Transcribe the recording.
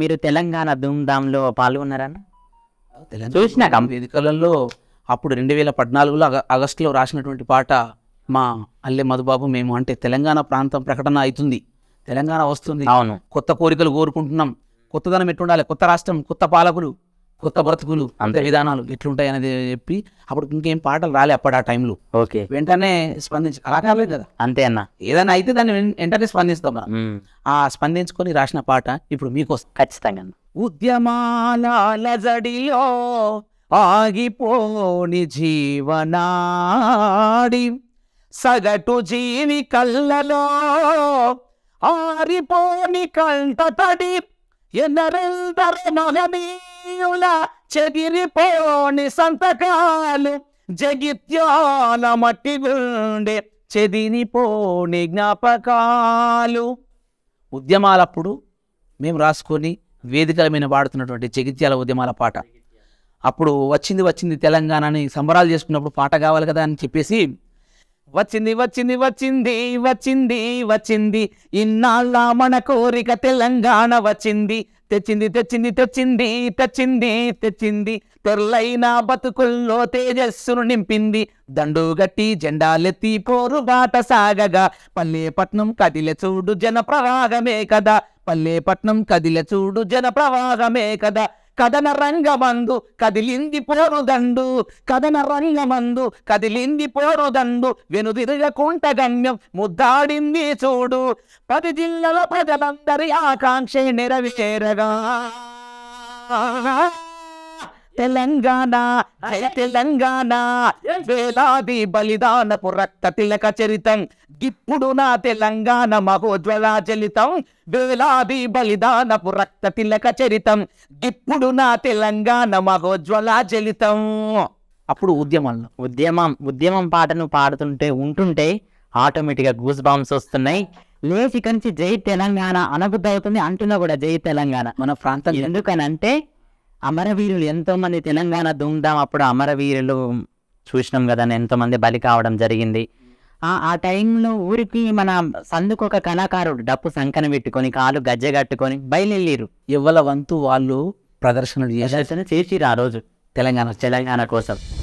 మీరు తెలంగాణ ధూమ్ధామ్లో పాల్గొన్నారా చూసిన వేదికలలో అప్పుడు రెండు వేల పద్నాలుగులో ఆగస్టులో రాసినటువంటి పాట మా అల్లె మధుబాబు మేము అంటే తెలంగాణ ప్రాంతం ప్రకటన అవుతుంది తెలంగాణ వస్తుంది అవును కొత్త కోరికలు కోరుకుంటున్నాం కొత్తదనం ఎట్టుండాలి కొత్త రాష్ట్రం కొత్త పాలకులు కొత్త బ్రతుకులు అంతే విధానాలు ఎట్లుంటాయి అనేది చెప్పి అప్పుడు ఇంకేం పాటలు రాలే అప్పుడు ఆ టైంలో ఓకే వెంటనే స్పందించి అలా కాలేదు కదా అంతే అన్న ఏదైనా అయితే దాన్ని వెంటనే స్పందిస్తాం ఆ స్పందించుకొని రాసిన పాట ఇప్పుడు మీకోసం ఖచ్చితంగా ఉద్యమాల ఆగిపోని జీవనాడి సగటు జీవి కళ్ళలో ఆరిపోని కంట తడి ఎన్నరెందరనొనమీ జగత్యోల చెదిరిపోని సంతకాలు జగిత్యాల మట్టి గుండె చెదిరిపోని జ్ఞాపకాలు ఉద్యమాలప్పుడు మేము రాసుకొని వేదికల మీద వాడుతున్నటువంటి జగిత్యాల ఉద్యమాల పాట అప్పుడు వచ్చింది వచ్చింది తెలంగాణని సంబరాలు చేసుకున్నప్పుడు పాట కావాలి కదా అని చెప్పేసి వచ్చింది వచ్చింది వచ్చింది వచ్చింది వచ్చింది ఇన్నాళ్ళ మన కోరిక తెలంగాణ వచ్చింది తెచ్చింది తెచ్చింది తెచ్చింది తెచ్చింది తెచ్చింది తొర్లైన బతుకుల్లో తేజస్సును నింపింది దండుగట్టి జెండాలెత్తి పోరుబాట సాగగా పల్లెపట్నం కదిల చూడు జన ప్రవాహమే కదా పల్లెపట్నం కదిల చూడు జన ప్రవాహమే కదా కథన రంగమందు కదిలింది పోరుదండు కథన రంగమందు కదిలింది పోరుదండు వెనుదిరుగ కుంట గమ్యం ముద్దాడింది చూడు పది జిల్లల ప్రజలందరి ఆకాంక్ష నెరవేరగా తెలంగాణ తెలంగాణ వేలాది బలిదానపు రక్త తిలక చరితం గిప్పుడు నా తెలంగాణ మహోజ్వలాచలితం వేలాది బలిదానపు రక్త తిలక చరితం గిప్పుడు నా తెలంగాణ చలితం అప్పుడు ఉద్యమంలో ఉద్యమం ఉద్యమం పాటను పాడుతుంటే ఉంటుంటే ఆటోమేటిక్గా గూస్ బాంబ్స్ వస్తున్నాయి లేచి కంచి జై తెలంగాణ అనబుద్ధి అవుతుంది అంటున్నా కూడా జై తెలంగాణ మన ప్రాంతం అంటే అమరవీరులు ఎంతోమంది తెలంగాణ దుమ్దాం అప్పుడు అమరవీరులు చూసినాం కదా ఎంతోమంది బలి కావడం జరిగింది ఆ టైంలో ఊరికి మన సందుకు ఒక కళాకారుడు డప్పు సంకన పెట్టుకొని కాలు గజ్జె కట్టుకొని బయలుదేరు ఇవ్వల వంతు వాళ్ళు ప్రదర్శనలు ప్రదర్శన చేసిరు ఆ రోజు తెలంగాణ తెలంగాణ కోసం